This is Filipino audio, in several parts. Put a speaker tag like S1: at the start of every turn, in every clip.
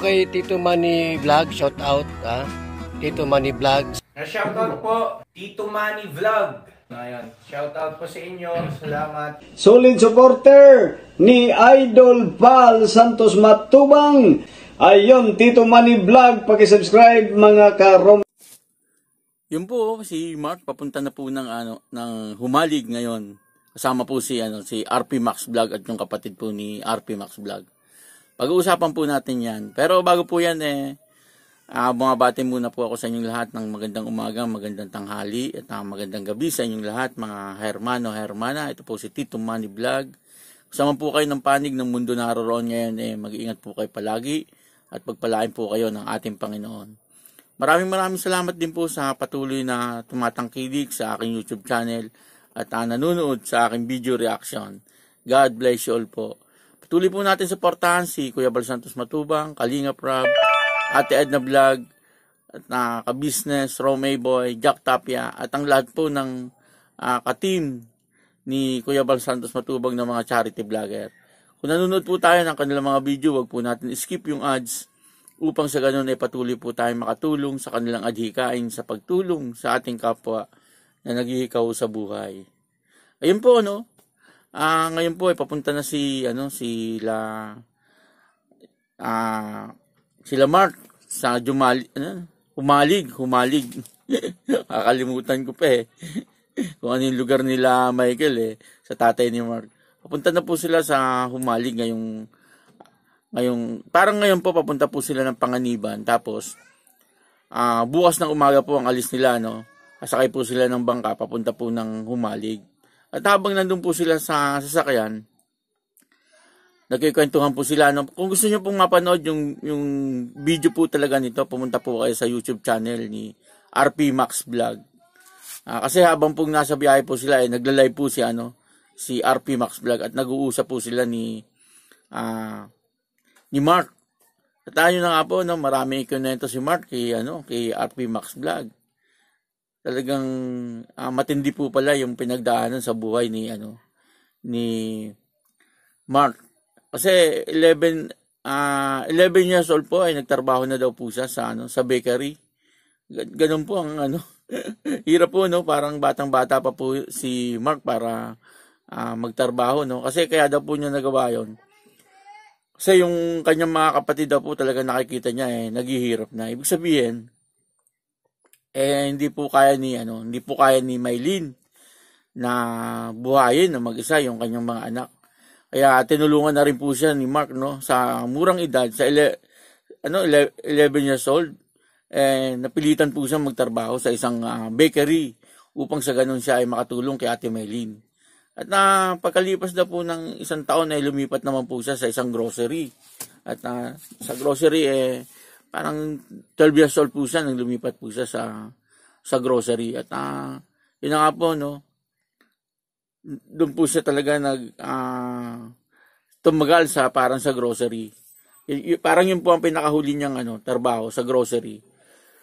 S1: kay Tito Manny Vlog. Shout out, ha? Tito Manny Vlog. Na-shout out po, Tito Manny Vlog. Ngayon, shout out po sa inyo. Salamat. Solid supporter ni Idol Val Santos Matubang. Ayon, Tito Manny Vlog. paki-subscribe mga karom. Yun po si Mark papunta na po ng ano ng Humalig ngayon. Kasama po si ano si RP Max Vlog at yung kapatid po ni RP Max Vlog. Pag-uusapan po natin yan. Pero bago po yan, eh, uh, bumabati muna po ako sa inyong lahat ng magandang umaga, magandang tanghali, at uh, magandang gabi sa inyong lahat, mga hermano, hermana. Ito po si Tito Manny Vlog. Kasama po kayo ng panig ng mundo naroon ngayon, eh, mag-iingat po kayo palagi at pagpalain po kayo ng ating Panginoon. Maraming maraming salamat din po sa patuloy na tumatangkilik sa aking YouTube channel at uh, nanonood sa aking video reaction. God bless you all po. Tuloy po natin suportahan si Kuya Bal Santos Matubang, Kalinga Prab, Ate Edna Vlog, at na ka-business, Romay Boy, Jack Tapia, at ang lahat po ng uh, ka-team ni Kuya Bal Santos Matubang ng mga charity vlogger. Kung nanonood po tayo ng kanilang mga video, wag po natin skip yung ads upang sa ganun ay patuloy po tayong makatulong sa kanilang adhikain sa pagtulong sa ating kapwa na naghihikaw sa buhay. Ayun po, ano? Ah, uh, ngayon po ay papunta na si ano si la ah uh, sila Mark sa Jumali ano, humalig, humalig. Kakalimutan ko pa eh. Kung ano yung lugar nila Michael eh sa tatay ni Mark. Papunta na po sila sa humalig ngayong ngayong parang ngayon po papunta po sila ng Panganiban tapos uh, bukas ng umaga po ang alis nila no. Kasakay po sila ng bangka papunta po ng Humalig. At habang nandun po sila sa sasakyan, nagkikwentuhan po sila. No? Kung gusto niyo pong mapanood yung, yung video po talaga nito, pumunta po kayo sa YouTube channel ni RP Max Vlog. Uh, kasi habang pong nasa biyahe po sila, eh, nagla-live po si, ano, si RP Max Vlog at nag-uusap po sila ni, uh, ni Mark. At tayo na nga po, no, marami ikunento si Mark kay, ano, kay RP Max Vlog. Talagang uh, matindi po pala yung pinagdaanan sa buhay ni ano ni Mark. Kasi 11 uh, 11 years old po ay nagtrabaho na daw po siya sa ano sa bakery. Ganun po ang ano. Hirap po no, parang batang-bata pa po si Mark para uh, magtrabaho no. Kasi kaya daw po niya nagawa 'yon. Kasi yung kanyang mga kapatid daw po talaga nakikita niya eh naghihirap na. Ibig sabihin, eh hindi po kaya ni ano, hindi po kaya ni Maylin na buhayin na mag-isa yung kanyang mga anak. Kaya tinulungan na rin po siya ni Mark no sa murang edad sa ele, ano 11 years old eh napilitan po siya magtrabaho sa isang uh, bakery upang sa ganun siya ay makatulong kay Ate Maylin. At na pagkalipas na po ng isang taon ay eh, lumipat naman po siya sa isang grocery. At na ah, sa grocery eh parang 12 years old po siya nang lumipat po siya sa sa grocery at uh, yun nga po no doon po siya talaga nag uh, tumagal sa parang sa grocery y- y- parang yun po ang pinakahuli niyang ano trabaho sa grocery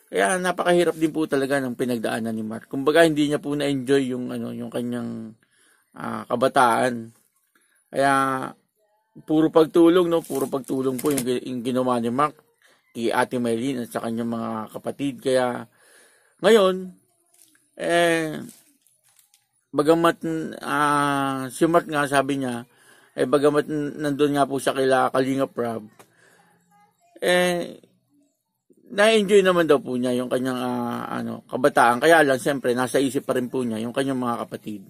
S1: kaya napakahirap din po talaga ng pinagdaanan ni Mark kumbaga hindi niya po na-enjoy yung ano yung kanyang uh, kabataan kaya puro pagtulong no puro pagtulong po yung, yung ginawa ni Mark kay Ate Maylin at sa kanyang mga kapatid. Kaya ngayon, eh, bagamat uh, si Mark nga sabi niya, eh bagamat nandun nga po sa kila Kalingap Rob, eh, na-enjoy naman daw po niya yung kanyang uh, ano, kabataan. Kaya lang, siyempre, nasa isip pa rin po niya yung kanyang mga kapatid.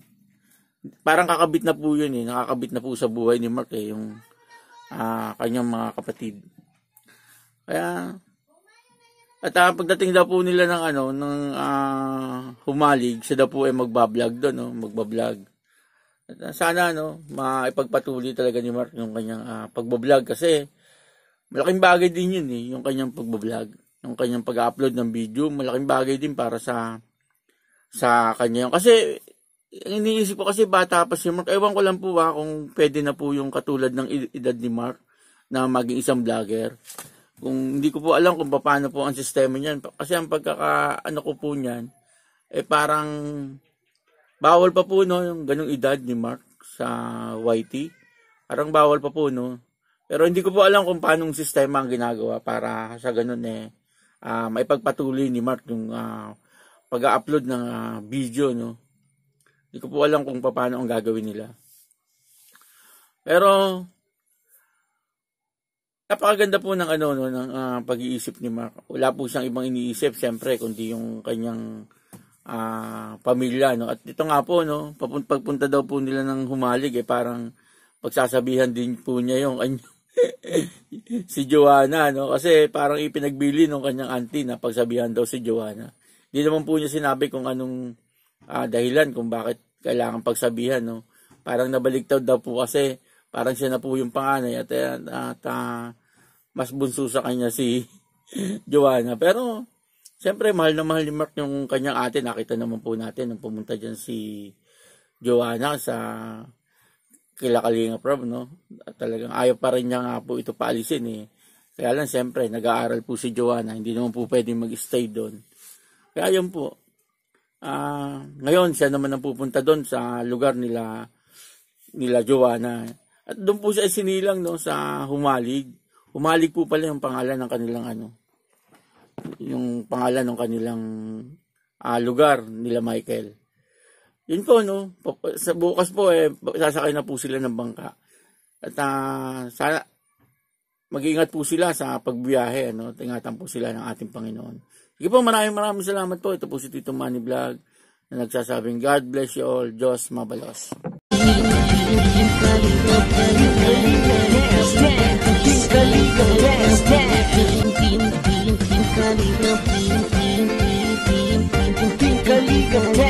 S1: Parang kakabit na po yun eh. Nakakabit na po sa buhay ni Mark eh, yung uh, kanyang mga kapatid. Kaya, at uh, pagdating daw po nila ng ano, ng uh, humalig, sa daw po ay magbablog doon, no? magbablog. At, uh, sana no, maipagpatuloy talaga ni Mark yung kanyang uh, pagbablog kasi malaking bagay din yun eh, yung kanyang pagbablog. Yung kanyang pag-upload ng video, malaking bagay din para sa sa kanya yun. Kasi, iniisip ko kasi bata pa si Mark. Ewan ko lang po ha, kung pwede na po yung katulad ng edad ni Mark na maging isang vlogger. Kung hindi ko po alam kung paano po ang sistema niyan. Kasi ang pagkaka ano ko po niyan, eh parang bawal pa po no, yung ganong edad ni Mark sa YT. Parang bawal pa po no. Pero hindi ko po alam kung paano ang sistema ang ginagawa para sa ganun eh uh, ah, may pagpatuloy ni Mark yung uh, ah, pag-upload ng uh, video no. Hindi ko po alam kung paano ang gagawin nila. Pero Napakaganda po ng ano no ng uh, pag-iisip ni Mark. Wala po siyang ibang iniisip siyempre kundi yung kanyang uh, pamilya no. At ito nga po no, pagpunta daw po nila ng humalig eh parang pagsasabihan din po niya yung kanyang si Joanna no kasi parang ipinagbili ng kanyang auntie na pagsabihan daw si Joanna. Hindi naman po niya sinabi kung anong uh, dahilan kung bakit kailangan pagsabihan no. Parang nabaligtad daw po kasi parang siya na po yung panganay at, at uh, mas bunso sa kanya si Joanna. Pero, siyempre, mahal na mahal ni Mark yung kanyang ate. Nakita naman po natin nung pumunta dyan si Joanna sa kila Kalinga Prob, no? At talagang ayaw pa rin niya nga po ito paalisin, eh. Kaya lang, siyempre, nag-aaral po si Joanna. Hindi naman po pwedeng mag-stay doon. Kaya yun po. Uh, ngayon, siya naman ang pupunta doon sa lugar nila nila Joanna. At doon po siya sinilang no, sa Humalig. Humalig po pala yung pangalan ng kanilang ano. Yung pangalan ng kanilang uh, lugar nila Michael. Yun po no, sa bukas po eh sasakay na po sila ng bangka. At uh, sana mag-ingat po sila sa pagbiyahe ano, ingatan po sila ng ating Panginoon. Sige po, maraming maraming salamat po. Ito po si Tito Manny Vlog na nagsasabing God bless you all. Diyos mabalos. que muy bien.